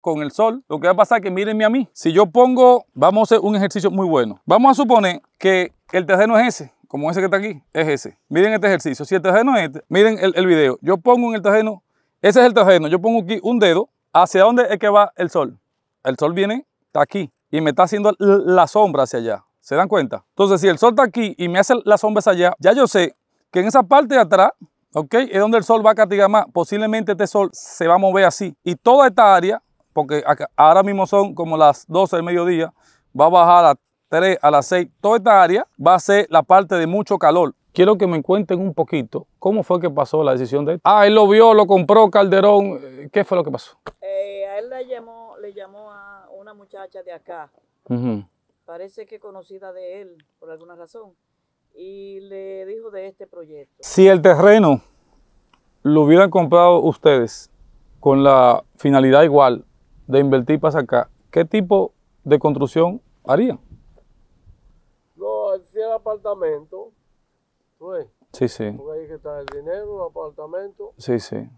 con el sol, lo que va a pasar es que mírenme a mí. Si yo pongo, vamos a hacer un ejercicio muy bueno. Vamos a suponer que el terreno es ese, como ese que está aquí, es ese. Miren este ejercicio. Si el terreno es este, miren el, video. Yo pongo en el terreno, ese es el terreno. Yo pongo aquí un dedo. ¿Hacia dónde es que va el sol? El sol viene, está aquí y me está haciendo la sombra hacia allá. ¿Se dan cuenta? Entonces, si el sol está aquí y me hace la sombra hacia allá, ya yo sé que en esa parte de atrás ¿ok? Es donde el sol va a castigar más. Posiblemente este sol se va a mover así. Y toda esta área porque ahora mismo son como las 12 del mediodía, va a bajar a 3, a las 6. Toda esta área va a ser la parte de mucho calor. Quiero que me cuenten un poquito cómo fue que pasó la decisión de él. Ah, él lo vio, lo compró Calderón. Eh, ¿Qué fue lo que pasó? Eh, a él le llamó, a una muchacha de acá. Parece que conocida de él por alguna razón. Y le dijo de este proyecto. Si el terreno lo hubieran comprado ustedes con la finalidad igual, de invertir para sacar, ¿qué tipo de construcción haría? No, si el apartamento, Sí, sí. Porque ahí que está el dinero, el apartamento. Sí, sí.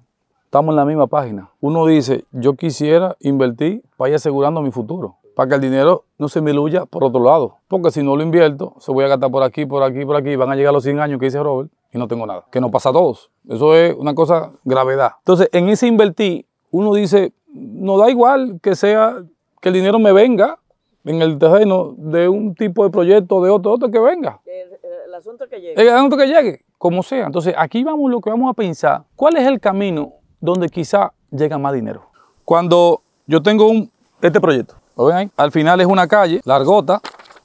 Estamos en la misma página. Uno dice, yo quisiera invertir para ir asegurando mi futuro, para que el dinero no se me luya por otro lado. Porque si no lo invierto, se voy a gastar por aquí, por aquí, por aquí, van a llegar los 100 años que dice Robert y no tengo nada. Que nos pasa a todos. Eso es una cosa gravedad. Entonces, en ese invertir, uno dice, no da igual que sea que el dinero me venga en el terreno de un tipo de proyecto, de otro, otro que venga. El, asunto que llegue. El asunto que llegue, como sea. Entonces, aquí vamos lo que vamos a pensar. ¿Cuál es el camino donde quizá llega más dinero? Cuando yo tengo un, este proyecto, ¿lo ven ahí? Al final es una calle largota,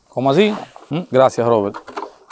como así. Mm, gracias, Robert.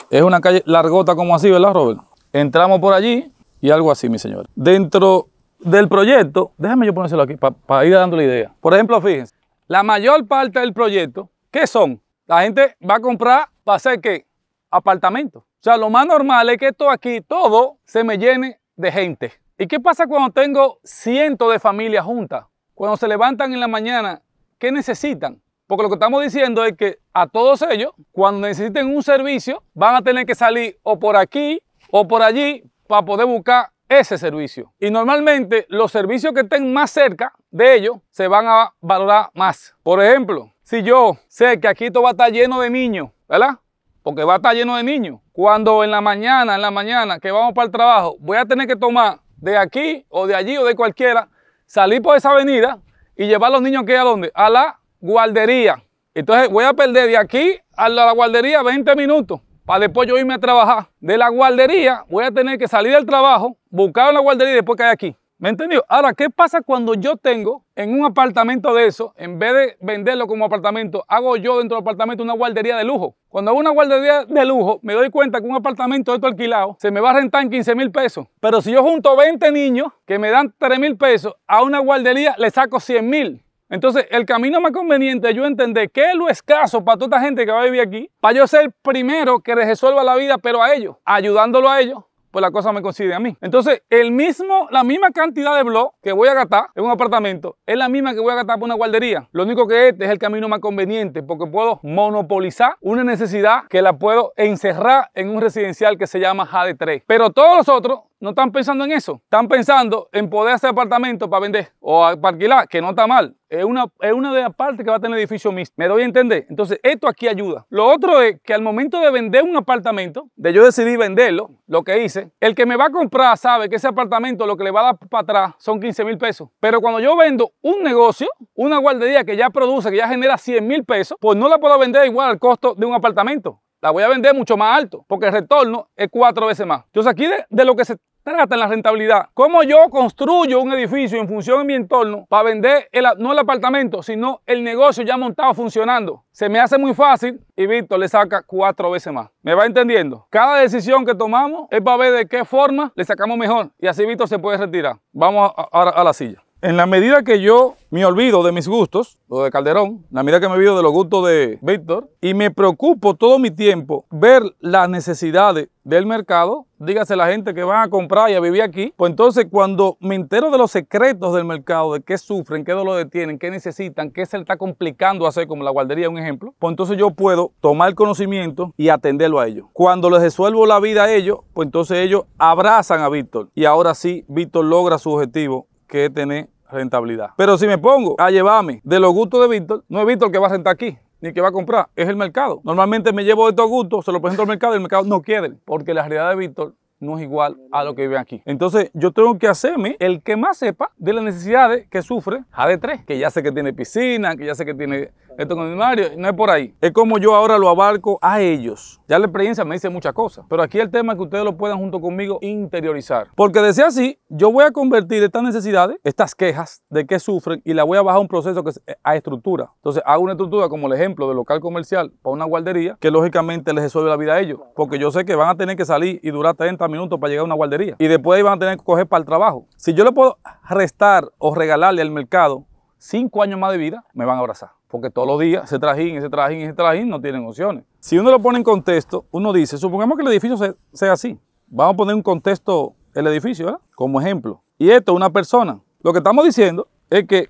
Es una calle largota como así, ¿verdad, Robert? Entramos por allí y algo así, mi señor. Dentro del proyecto, déjame yo ponérselo aquí para ir dando la idea. Por ejemplo, fíjense, la mayor parte del proyecto, ¿qué son? La gente va a comprar, ¿va a hacer qué? Apartamentos. O sea, lo más normal es que esto aquí, todo se me llene de gente. ¿Y qué pasa cuando tengo cientos de familias juntas? Cuando se levantan en la mañana, ¿qué necesitan? Porque lo que estamos diciendo es que a todos ellos, cuando necesiten un servicio, van a tener que salir o por aquí o por allí para poder buscar ese servicio. Y normalmente los servicios que estén más cerca de ellos se van a valorar más. Por ejemplo, si yo sé que aquí todo va a estar lleno de niños, ¿verdad? Porque va a estar lleno de niños. Cuando en la mañana, en la mañana que vamos para el trabajo, voy a tener que tomar de aquí o de allí o de cualquiera, salir por esa avenida y llevar a los niños aquí a dónde? A la guardería. Entonces voy a perder de aquí a la guardería 20 minutos para después yo irme a trabajar. De la guardería voy a tener que salir del trabajo, buscar una guardería y después caer aquí. ¿Me entendió? Ahora, ¿qué pasa cuando yo tengo en un apartamento de eso, en vez de venderlo como apartamento, hago yo dentro del apartamento una guardería de lujo? Cuando hago una guardería de lujo, me doy cuenta que un apartamento de esto alquilado se me va a rentar en 15 mil pesos. Pero si yo junto 20 niños que me dan 3 mil pesos, a una guardería le saco 100 mil. Entonces, el camino más conveniente es yo entender qué es lo escaso para toda esta gente que va a vivir aquí, para yo ser el primero que les resuelva la vida, pero a ellos, ayudándolo a ellos, pues la cosa me coincide a mí. Entonces, el mismo, la misma cantidad de blog que voy a gastar en un apartamento es la misma que voy a gastar por una guardería. Lo único que este es el camino más conveniente porque puedo monopolizar una necesidad que la puedo encerrar en un residencial que se llama Jade 3 Pero todos los otros no están pensando en eso. Están pensando en poder hacer apartamento para vender o para alquilar, que no está mal. Es una, una de las partes que va a tener edificio mixto. ¿Me doy a entender? Entonces, esto aquí ayuda. Lo otro es que al momento de vender un apartamento, de yo decidir venderlo, lo que hice, el que me va a comprar sabe que ese apartamento lo que le va a dar para atrás son 15 mil pesos. Pero cuando yo vendo un negocio, una guardería que ya produce, que ya genera 100 mil pesos, pues no la puedo vender igual al costo de un apartamento la voy a vender mucho más alto, porque el retorno es cuatro veces más. Entonces aquí de, lo que se Trata en la rentabilidad. ¿Cómo yo construyo un edificio en función de mi entorno para vender no el apartamento, sino el negocio ya montado funcionando? Se me hace muy fácil y Víctor le saca cuatro veces más. ¿Me va entendiendo? Cada decisión que tomamos es para ver de qué forma le sacamos mejor y así Víctor se puede retirar. Vamos ahora a la silla. En la medida que yo me olvido de mis gustos, lo de Calderón, en la medida que me olvido de los gustos de Víctor, y me preocupo todo mi tiempo ver las necesidades del mercado, dígase la gente que van a comprar y a vivir aquí, pues entonces cuando me entero de los secretos del mercado, de qué sufren, qué dolor tienen, qué necesitan, qué se le está complicando hacer, como la guardería un ejemplo, pues entonces yo puedo tomar conocimiento y atenderlo a ellos. Cuando les resuelvo la vida a ellos, pues entonces ellos abrazan a Víctor y ahora sí, Víctor logra su objetivo que es tener rentabilidad. Pero si me pongo a llevarme de los gustos de Víctor, no es Víctor que va a sentar aquí ni que va a comprar, es el mercado. Normalmente me llevo de estos gustos, se los presento al mercado y el mercado no quiere, porque la realidad de Víctor no es igual a lo que vive aquí. Entonces, yo tengo que hacerme el que más sepa de las necesidades que sufre AD3, que ya sé que tiene piscina, que ya sé que tiene esto con no es por ahí. Es como yo ahora lo abarco a ellos. Ya la experiencia me dice muchas cosas, pero aquí el tema es que ustedes lo puedan junto conmigo interiorizar. Porque de así, yo voy a convertir estas necesidades, estas quejas de que sufren y la voy a bajar a un proceso que es eh, a estructura. Entonces hago una estructura como el ejemplo de local comercial para una guardería que lógicamente les resuelve la vida a ellos. Porque yo sé que van a tener que salir y durar 30 minutos para llegar a una guardería. Y después van a tener que coger para el trabajo. Si yo le puedo restar o regalarle al mercado cinco años más de vida, me van a abrazar porque todos los días se trajín, ese trajín, ese trajín no tienen opciones. Si uno lo pone en contexto, uno dice, supongamos que el edificio sea así. Vamos a poner un contexto el edificio, ¿verdad? Como ejemplo. Y esto una persona. Lo que estamos diciendo es que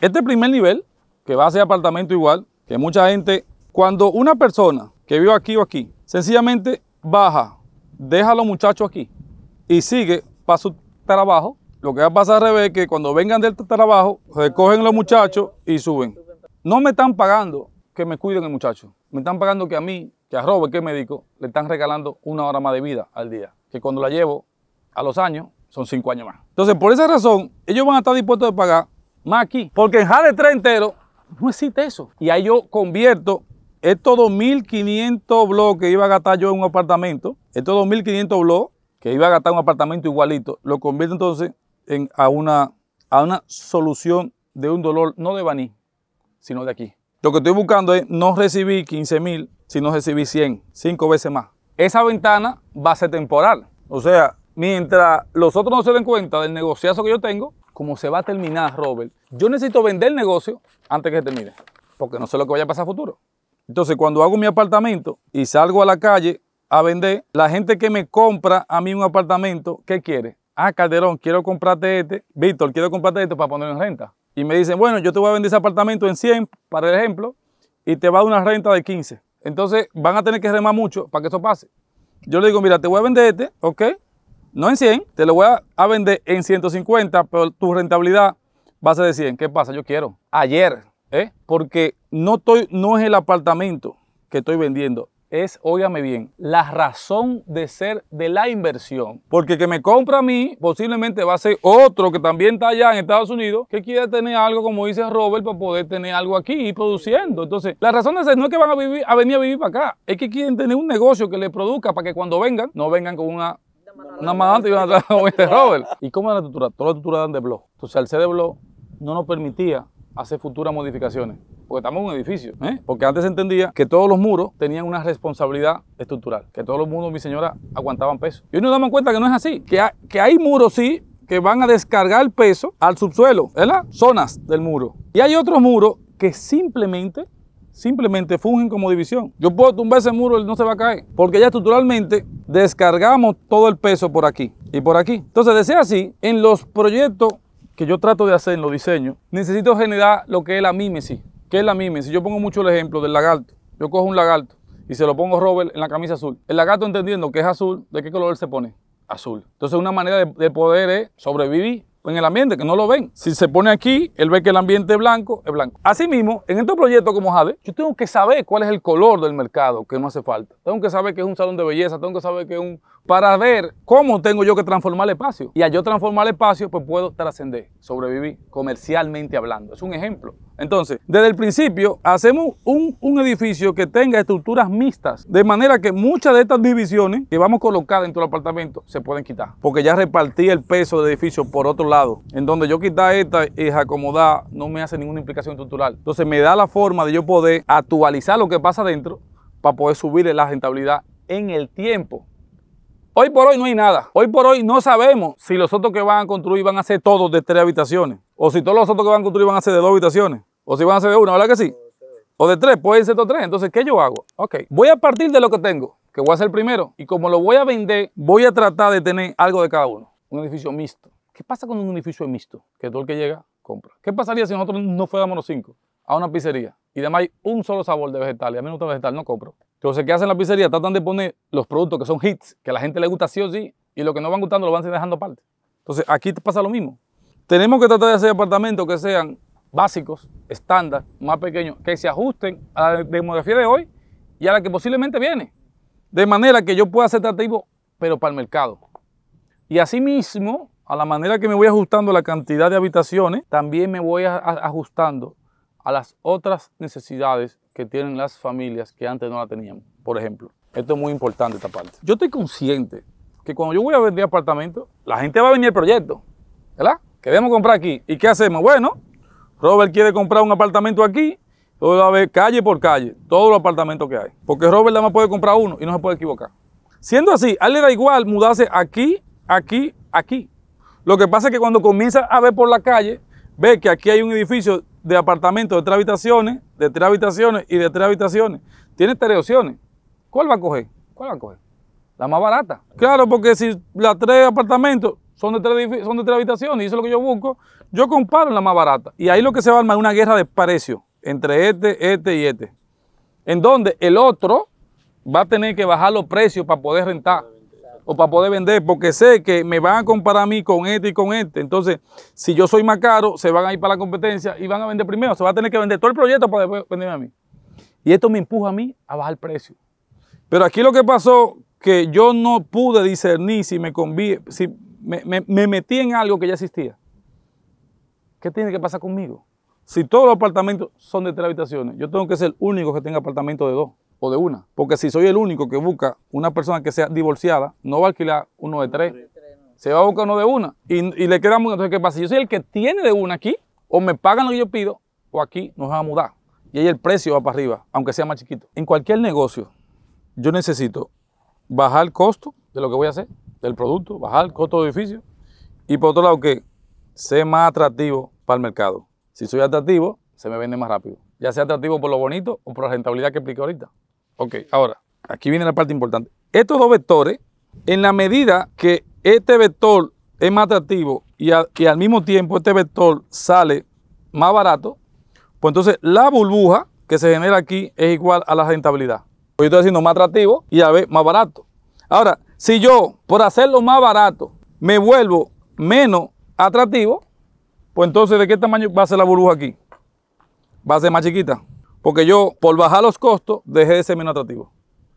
este primer nivel, que va a ser apartamento igual, que mucha gente, cuando una persona que vive aquí o aquí, sencillamente baja, deja a los muchachos aquí y sigue para su trabajo, lo que va a pasar al revés es que cuando vengan del trabajo, recogen los muchachos y suben. No me están pagando que me cuiden el muchacho. Me están pagando que a mí, que a Robert, que es médico, le están regalando una hora más de vida al día. Que cuando la llevo a los años, son cinco años más. Entonces, por esa razón, ellos van a estar dispuestos a pagar más aquí. Porque en Jade 3 entero no existe eso. Y ahí yo convierto estos 2.500 blogs que iba a gastar yo en un apartamento, estos 2.500 blogs que iba a gastar en un apartamento igualito, lo convierto entonces a, una, a una solución de un dolor no de baní, sino de aquí. Lo que estoy buscando es no recibir 15 mil, sino recibir 100, 5 veces más. Esa ventana va a ser temporal. O sea, mientras los otros no se den cuenta del negociazo que yo tengo, como se va a terminar, Robert, yo necesito vender el negocio antes que se termine, porque no sé lo que vaya a pasar a futuro. Entonces, cuando hago mi apartamento y salgo a la calle a vender, la gente que me compra a mí un apartamento, ¿qué quiere? Ah, Calderón, quiero comprarte este. Víctor, quiero comprarte este para ponerlo en renta y me dicen, bueno, yo te voy a vender ese apartamento en 100, para el ejemplo, y te va a dar una renta de 15. Entonces van a tener que remar mucho para que eso pase. Yo le digo, mira, te voy a vender este, ¿ok? No en 100, te lo voy a, vender en 150, pero tu rentabilidad va a ser de 100. ¿Qué pasa? Yo quiero. Ayer, ¿eh? Porque no, estoy, no es el apartamento que estoy vendiendo, es, óigame bien, la razón de ser de la inversión. Porque que me compra a mí, posiblemente va a ser otro que también está allá en Estados Unidos, que quiere tener algo, como dice Robert, para poder tener algo aquí y produciendo. Entonces, la razón de ser no es que van a, vivir, a venir a vivir para acá, es que quieren tener un negocio que les produzca para que cuando vengan, no vengan con una una más y una atrás, Robert. ¿Y cómo la tutura? Todas las tuturas eran de blog. Entonces, al ser de blog, no nos permitía hacer futuras modificaciones. Porque estamos en un edificio. ¿eh? Porque antes se entendía que todos los muros tenían una responsabilidad estructural. Que todos los muros, mi señora, aguantaban peso. Y hoy nos damos cuenta que no es así. Que, que hay muros, sí, que van a descargar el peso al subsuelo, ¿verdad? Zonas del muro. Y hay otros muros que simplemente, simplemente fungen como división. Yo puedo tumbar ese muro y no se va a caer, porque ya estructuralmente descargamos todo el peso por aquí y por aquí. Entonces, de ser así, en los proyectos que yo trato de hacer en los diseños, necesito generar lo que es la mímesis. ¿Qué es la mímesis? Yo pongo mucho el ejemplo del lagarto. Yo cojo un lagarto y se lo pongo Robert en la camisa azul. El lagarto entendiendo que es azul, ¿de qué color se pone? Azul. Entonces una manera de, poder es sobrevivir en el ambiente, que no lo ven. Si se pone aquí, él ve que el ambiente es blanco, es blanco. Asimismo, en estos proyecto como Jade, yo tengo que saber cuál es el color del mercado, que no hace falta. Tengo que saber que es un salón de belleza, tengo que saber que es un, para ver cómo tengo yo que transformar el espacio. Y al yo transformar el espacio, pues puedo trascender, sobrevivir comercialmente hablando. Es un ejemplo. Entonces, desde el principio, hacemos un, edificio que tenga estructuras mixtas, de manera que muchas de estas divisiones que vamos a colocar dentro del apartamento se pueden quitar, porque ya repartí el peso del edificio por otro lado. En donde yo quitar esta y acomodar no me hace ninguna implicación estructural. Entonces, me da la forma de yo poder actualizar lo que pasa dentro para poder subir la rentabilidad en el tiempo Hoy por hoy no hay nada. Hoy por hoy no sabemos si los otros que van a construir van a ser todos de tres habitaciones. O si todos los otros que van a construir van a ser de dos habitaciones. O si van a ser de una, ¿verdad que sí? O de tres, puede ser de tres. Entonces, ¿qué yo hago? Ok, voy a partir de lo que tengo, que voy a hacer primero. Y como lo voy a vender, voy a tratar de tener algo de cada uno. Un edificio mixto. ¿Qué pasa con un edificio mixto? Que todo el que llega compra. ¿Qué pasaría si nosotros no fuéramos los cinco a una pizzería y además hay un solo sabor de vegetales? A mí no vegetal, no compro. Entonces, ¿qué hacen la pizzería Tratan de poner los productos que son hits, que a la gente le gusta sí o sí, y lo que no van gustando lo van dejando aparte. Entonces, aquí pasa lo mismo. Tenemos que tratar de hacer apartamentos que sean básicos, estándar, más pequeños, que se ajusten a la demografía de hoy y a la que posiblemente viene. De manera que yo pueda ser atractivo, pero para el mercado. Y asimismo, a la manera que me voy ajustando la cantidad de habitaciones, también me voy ajustando a las otras necesidades que tienen las familias que antes no la tenían. por ejemplo. Esto es muy importante esta parte. Yo estoy consciente que cuando yo voy a vender apartamento, la gente va a venir al proyecto, ¿verdad? Queremos comprar aquí. ¿Y qué hacemos? Bueno, Robert quiere comprar un apartamento aquí, todo va a ver calle por calle, todos los apartamentos que hay. Porque Robert nada más puede comprar uno y no se puede equivocar. Siendo así, a él le da igual mudarse aquí, aquí, aquí. Lo que pasa es que cuando comienza a ver por la calle, ve que aquí hay un edificio de apartamentos de tres habitaciones, de tres habitaciones y de tres habitaciones. Tiene tres opciones. ¿Cuál va a coger? ¿Cuál va a coger? La más barata. Claro, porque si las tres apartamentos son de tres, son de tres habitaciones y eso es lo que yo busco, yo comparo la más barata. Y ahí lo que se va a armar es una guerra de precios entre este, este y este. En donde el otro va a tener que bajar los precios para poder rentar o para poder vender, porque sé que me van a comparar a mí con este y con este. Entonces, si yo soy más caro, se van a ir para la competencia y van a vender primero. Se va a tener que vender todo el proyecto para después venderme a mí. Y esto me empuja a mí a bajar el precio. Pero aquí lo que pasó, que yo no pude discernir si me si me metí en algo que ya existía. ¿Qué tiene que pasar conmigo? Si todos los apartamentos son de tres habitaciones, yo tengo que ser el único que tenga apartamento de dos o de una. Porque si soy el único que busca una persona que sea divorciada, no va a alquilar uno de tres. Se va a buscar uno de una. Y, le queda mucho. Entonces, ¿qué pasa? Si yo soy el que tiene de una aquí, o me pagan lo que yo pido, o aquí nos va a mudar. Y ahí el precio va para arriba, aunque sea más chiquito. En cualquier negocio, yo necesito bajar el costo de lo que voy a hacer, del producto, bajar el costo de edificio. Y por otro lado, que sea más atractivo para el mercado. Si soy atractivo, se me vende más rápido. Ya sea atractivo por lo bonito o por la rentabilidad que expliqué ahorita. Ok, ahora, aquí viene la parte importante. Estos dos vectores, en la medida que este vector es más atractivo y, que al mismo tiempo este vector sale más barato, pues entonces la burbuja que se genera aquí es igual a la rentabilidad. Pues yo estoy haciendo más atractivo y a vez más barato. Ahora, si yo por hacerlo más barato me vuelvo menos atractivo, pues entonces ¿de qué tamaño va a ser la burbuja aquí? Va a ser más chiquita. Porque yo, por bajar los costos, dejé de ser menos atractivo.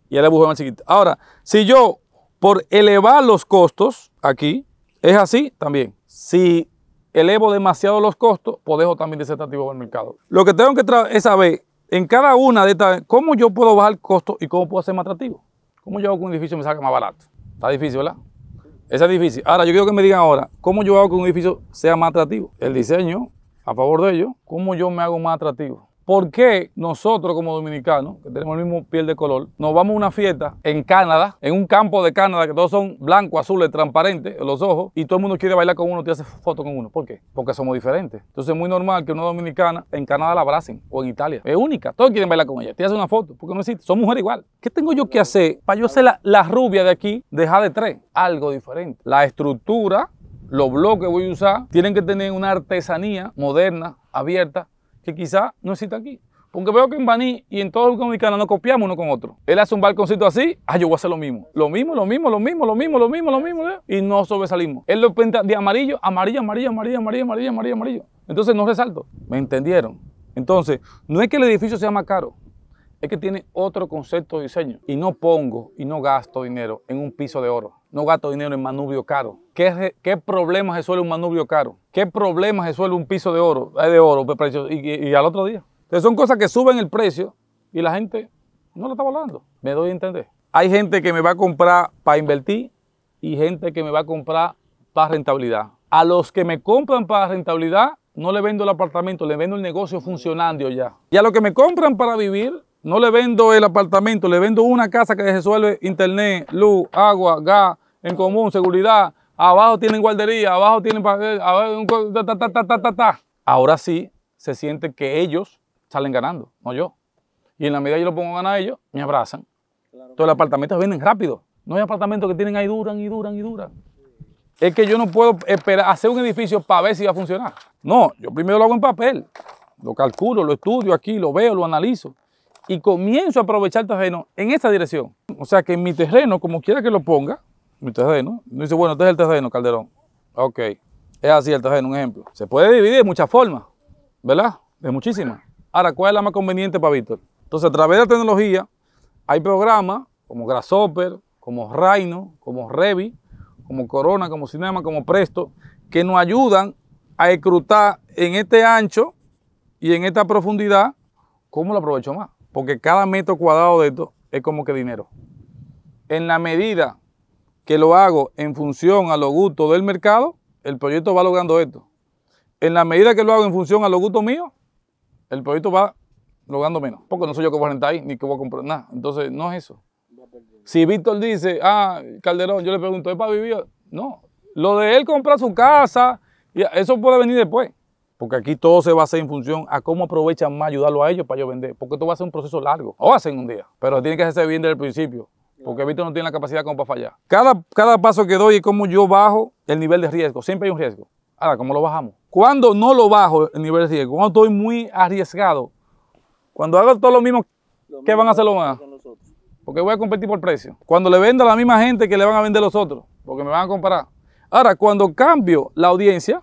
Y le busqué más chiquito. Ahora, si yo, por elevar los costos, aquí, es así también. Si elevo demasiado los costos, pues dejo también de ser atractivo el mercado. Lo que tengo que es saber en cada una de estas, cómo yo puedo bajar costos y cómo puedo ser más atractivo. ¿Cómo yo hago que un edificio me salga más barato? Está difícil, ¿verdad? Esa es difícil. Ahora, yo quiero que me digan ahora, ¿cómo yo hago que un edificio sea más atractivo? El diseño, a favor de ello, ¿cómo yo me hago más atractivo? ¿Por qué nosotros como dominicanos, que tenemos el mismo piel de color, nos vamos a una fiesta en Canadá, en un campo de Canadá, que todos son blancos, azules, eh, transparentes, los ojos, y todo el mundo quiere bailar con uno, te hace foto con uno? ¿Por qué? Porque somos diferentes. Entonces es muy normal que una dominicana en Canadá la abracen, o en Italia. Es única, todos quieren bailar con ella, te hace una foto, porque no existe, son mujeres igual. ¿Qué tengo yo que hacer para yo ser la, rubia de aquí, de de tres? Algo diferente. La estructura los bloques que voy a usar tienen que tener una artesanía moderna, abierta, que quizá no existe aquí. Porque veo que en Baní y en todo el dominicano nos copiamos uno con otro. Él hace un balconcito así, ah, yo voy a hacer lo mismo. Lo mismo, lo mismo, lo mismo, lo mismo, lo mismo, lo mismo. ¿eh? Y no sobresalimos. Él lo pinta de amarillo, amarillo, amarillo, amarillo, amarillo, amarillo, amarillo, amarillo. Entonces no resalto. ¿Me entendieron? Entonces, no es que el edificio sea más caro, es que tiene otro concepto de diseño. Y no pongo y no gasto dinero en un piso de oro. No gasto dinero en manubrio caro. ¿Qué, qué problema suele un manubrio caro? ¿Qué problema suele un piso de oro, eh, de oro, de pues, precio, y, al otro día? Entonces son cosas que suben el precio y la gente no lo está valorando. Me doy a entender. Hay gente que me va a comprar para invertir y gente que me va a comprar para rentabilidad. A los que me compran para rentabilidad, no le vendo el apartamento, le vendo el negocio funcionando ya. Y a los que me compran para vivir, no le vendo el apartamento, le vendo una casa que resuelve internet, luz, agua, gas, en común, seguridad. Abajo tienen guardería, abajo tienen... Ahora sí se siente que ellos salen ganando, no yo. Y en la medida que yo lo pongo a ganar a ellos, me abrazan. Entonces los apartamentos vienen rápido. No hay apartamentos que tienen ahí duran y duran y duran. Es que yo no puedo esperar hacer un edificio para ver si va a funcionar. No, yo primero lo hago en papel. Lo calculo, lo estudio aquí, lo veo, lo analizo y comienzo a aprovechar el terreno en esa dirección. O sea que en mi terreno, como quiera que lo ponga, mi terreno, no dice, bueno, este es el terreno, Calderón. Ok, es así el terreno, un ejemplo. Se puede dividir de muchas formas, ¿verdad? De muchísimas. Ahora, ¿cuál es la más conveniente para Víctor? Entonces, a través de la tecnología, hay programas como Grasshopper, como Rhino, como Revi, como Corona, como Cinema, como Presto, que nos ayudan a escrutar en este ancho y en esta profundidad cómo lo aprovecho más porque cada metro cuadrado de esto es como que dinero. En la medida que lo hago en función a los gustos del mercado, el proyecto va logrando esto. En la medida que lo hago en función a los gustos míos, el proyecto va logrando menos. Porque no soy yo que voy a rentar ahí, ni que voy a comprar nada. Entonces, no es eso. Si Víctor dice, ah, Calderón, yo le pregunto, ¿es para vivir? No. Lo de él comprar su casa, eso puede venir después. Porque aquí todo se va a hacer en función a cómo aprovechan más ayudarlo a ellos para yo vender. Porque esto va a ser un proceso largo. O hacen un día. Pero tiene que hacerse bien desde el principio. Porque Víctor no tiene la capacidad como para fallar. Cada, cada paso que doy es como yo bajo el nivel de riesgo. Siempre hay un riesgo. Ahora, ¿cómo lo bajamos? Cuando no lo bajo el nivel de riesgo, cuando estoy muy arriesgado, cuando hago todo lo mismo, ¿qué van a hacer los demás? Porque voy a competir por precio. Cuando le vendo a la misma gente que le van a vender los otros, porque me van a comparar. Ahora, cuando cambio la audiencia,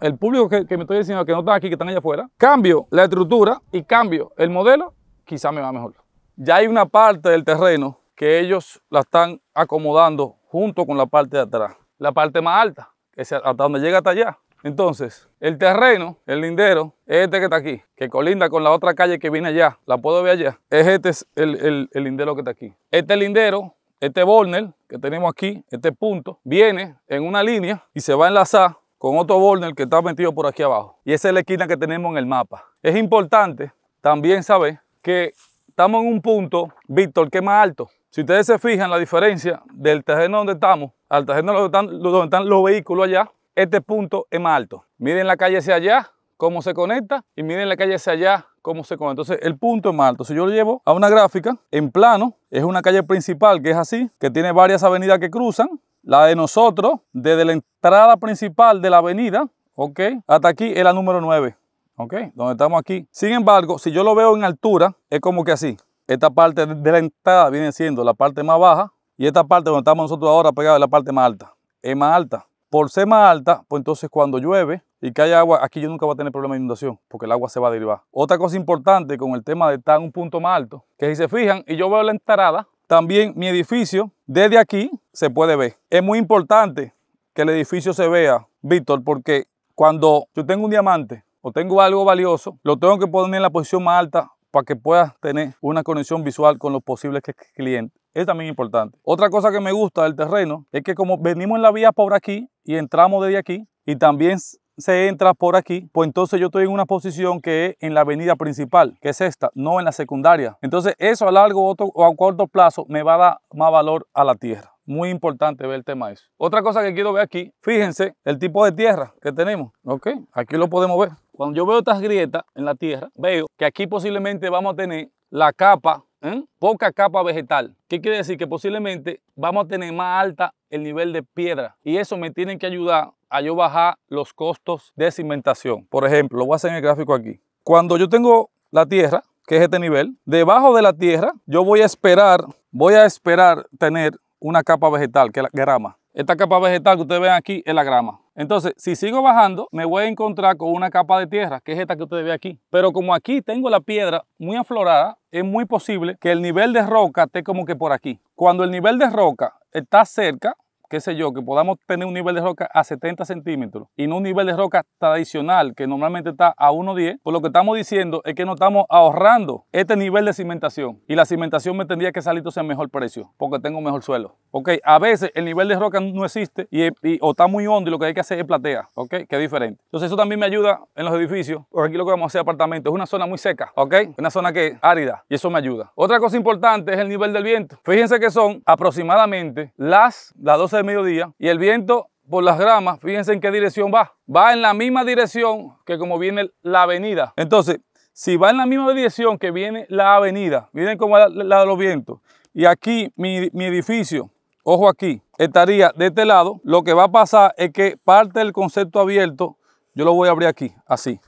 el público que, me estoy diciendo que no están aquí, que están allá afuera, cambio la estructura y cambio el modelo, quizá me va mejor. Ya hay una parte del terreno que ellos la están acomodando junto con la parte de atrás, la parte más alta, que es hasta donde llega hasta allá. Entonces, el terreno, el lindero, es este que está aquí, que colinda con la otra calle que viene allá, la puedo ver allá, es este el, el, lindero que está aquí. Este lindero, este borner que tenemos aquí, este punto, viene en una línea y se va a enlazar con otro Borner que está metido por aquí abajo. Y esa es la esquina que tenemos en el mapa. Es importante también saber que estamos en un punto, Víctor, que es más alto. Si ustedes se fijan la diferencia del terreno donde estamos al terreno donde están, donde están los vehículos allá, este punto es más alto. Miren la calle hacia allá, cómo se conecta, y miren la calle hacia allá, cómo se conecta. Entonces, el punto es más alto. Si yo lo llevo a una gráfica en plano, es una calle principal que es así, que tiene varias avenidas que cruzan, la de nosotros, desde la entrada principal de la avenida, ¿ok? Hasta aquí es la número 9, ¿ok? Donde estamos aquí. Sin embargo, si yo lo veo en altura, es como que así. Esta parte de la entrada viene siendo la parte más baja y esta parte donde estamos nosotros ahora pegada es la parte más alta. Es más alta. Por ser más alta, pues entonces cuando llueve y que haya agua, aquí yo nunca voy a tener problema de inundación porque el agua se va a derivar. Otra cosa importante con el tema de estar en un punto más alto, que si se fijan y yo veo la entrada, también mi edificio, desde aquí se puede ver. Es muy importante que el edificio se vea, Víctor, porque cuando yo tengo un diamante o tengo algo valioso, lo tengo que poner en la posición más alta para que pueda tener una conexión visual con los posibles clientes. Es también importante. Otra cosa que me gusta del terreno es que como venimos en la vía por aquí y entramos desde aquí y también se entra por aquí, pues entonces yo estoy en una posición que es en la avenida principal, que es esta, no en la secundaria. Entonces eso a largo o a corto plazo me va a dar más valor a la tierra. Muy importante ver el tema eso. Otra cosa que quiero ver aquí, fíjense el tipo de tierra que tenemos. Ok, aquí lo podemos ver. Cuando yo veo estas grietas en la tierra, veo que aquí posiblemente vamos a tener la capa ¿Eh? poca capa vegetal. ¿Qué quiere decir? Que posiblemente vamos a tener más alta el nivel de piedra y eso me tiene que ayudar a yo bajar los costos de cimentación. Por ejemplo, lo voy a hacer en el gráfico aquí. Cuando yo tengo la tierra, que es este nivel, debajo de la tierra yo voy a esperar, voy a esperar tener una capa vegetal, que es la grama. Esta capa vegetal que ustedes ven aquí es la grama. Entonces, si sigo bajando, me voy a encontrar con una capa de tierra, que es esta que ustedes ven aquí. Pero como aquí tengo la piedra muy aflorada, es muy posible que el nivel de roca esté como que por aquí. Cuando el nivel de roca está cerca, qué sé yo, que podamos tener un nivel de roca a 70 centímetros y no un nivel de roca tradicional que normalmente está a 1,10, pues lo que estamos diciendo es que no estamos ahorrando este nivel de cimentación y la cimentación me tendría que salir a un mejor precio porque tengo mejor suelo. Ok, a veces el nivel de roca no existe y, o está muy hondo y lo que hay que hacer es platear ok, que es diferente. Entonces eso también me ayuda en los edificios, porque aquí lo que vamos a hacer apartamento es una zona muy seca, ok, una zona que es árida y eso me ayuda. Otra cosa importante es el nivel del viento. Fíjense que son aproximadamente las, las 12 de mediodía y el viento por las gramas, fíjense en qué dirección va. Va en la misma dirección que como viene la avenida. Entonces, si va en la misma dirección que viene la avenida, miren cómo la, de los vientos. Y aquí mi, edificio, ojo aquí, estaría de este lado. Lo que va a pasar es que parte del concepto abierto, yo lo voy a abrir aquí, así.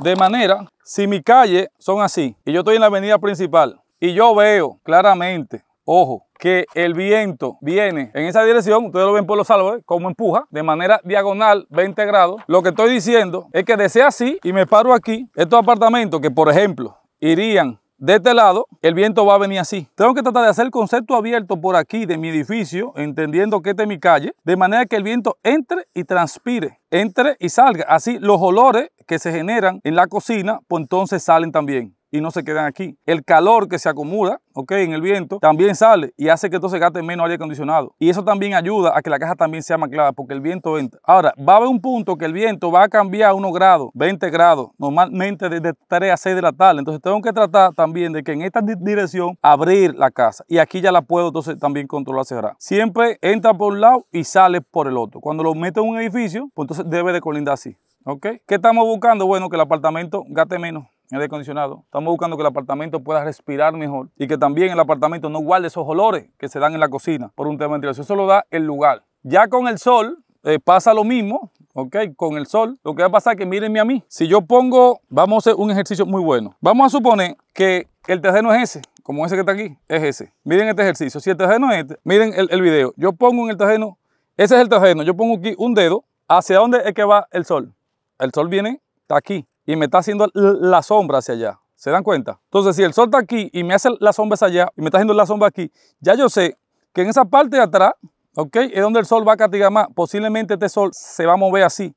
De manera, si mi calle son así y yo estoy en la avenida principal y yo veo claramente Ojo, que el viento viene en esa dirección, ustedes lo ven por los árboles, como empuja, de manera diagonal, 20 grados. Lo que estoy diciendo es que desea así y me paro aquí, estos apartamentos que, por ejemplo, irían de este lado, el viento va a venir así. Tengo que tratar de hacer el concepto abierto por aquí de mi edificio, entendiendo que esta es mi calle, de manera que el viento entre y transpire, entre y salga. Así los olores que se generan en la cocina, pues entonces salen también y no se quedan aquí. El calor que se acumula, ok, en el viento, también sale y hace que entonces gate menos aire acondicionado. Y eso también ayuda a que la caja también sea más clara porque el viento entra. Ahora, va a haber un punto que el viento va a cambiar a unos grados, 20 grados, normalmente desde 3 a 6 de la tarde. Entonces tengo que tratar también de que en esta dirección abrir la casa. Y aquí ya la puedo entonces también controlar cerrar. Siempre entra por un lado y sale por el otro. Cuando lo meto en un edificio, pues entonces debe de colindar así. ¿Ok? ¿Qué estamos buscando? Bueno, que el apartamento gate menos aire acondicionado. Estamos buscando que el apartamento pueda respirar mejor y que también el apartamento no guarde esos olores que se dan en la cocina por un tema de ventilación. Eso lo da el lugar. Ya con el sol eh, pasa lo mismo, ¿ok? Con el sol. Lo que va a pasar es que mírenme a mí. Si yo pongo, vamos a hacer un ejercicio muy bueno. Vamos a suponer que el terreno es ese, como ese que está aquí, es ese. Miren este ejercicio. Si el terreno es este, miren el, el video. Yo pongo en el terreno, ese es el terreno. Yo pongo aquí un dedo. ¿Hacia dónde es que va el sol? El sol viene, está aquí y me está haciendo la sombra hacia allá. ¿Se dan cuenta? Entonces, si el sol está aquí y me hace la sombra hacia allá y me está haciendo la sombra aquí, ya yo sé que en esa parte de atrás, ¿ok? Es donde el sol va a castigar más. Posiblemente este sol se va a mover así.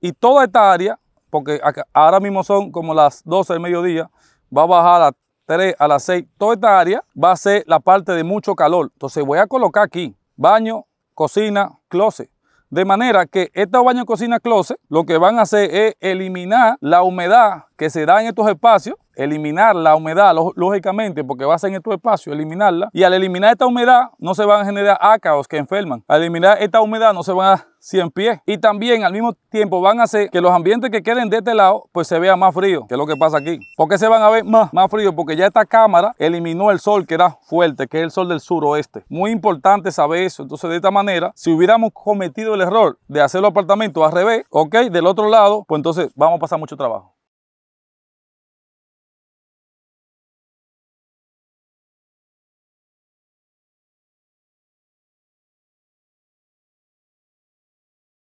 Y toda esta área, porque ahora mismo son como las 12 del mediodía, va a bajar a 3, a las 6. Toda esta área va a ser la parte de mucho calor. Entonces voy a colocar aquí baño, cocina, closet. De manera que estos baños cocina closet lo que van a hacer es eliminar la humedad que se da en estos espacios eliminar la humedad, lógicamente, porque va a ser en tu espacio, eliminarla. Y al eliminar esta humedad, no se van a generar ácaros que enferman. Al eliminar esta humedad, no se van a 100 pies. Y también al mismo tiempo van a hacer que los ambientes que queden de este lado, pues se vean más frío, que es lo que pasa aquí. porque se van a ver más, más fríos? Porque ya esta cámara eliminó el sol que era fuerte, que es el sol del suroeste. Muy importante saber eso. Entonces, de esta manera, si hubiéramos cometido el error de hacer los apartamentos al revés, ok, del otro lado, pues entonces vamos a pasar mucho trabajo.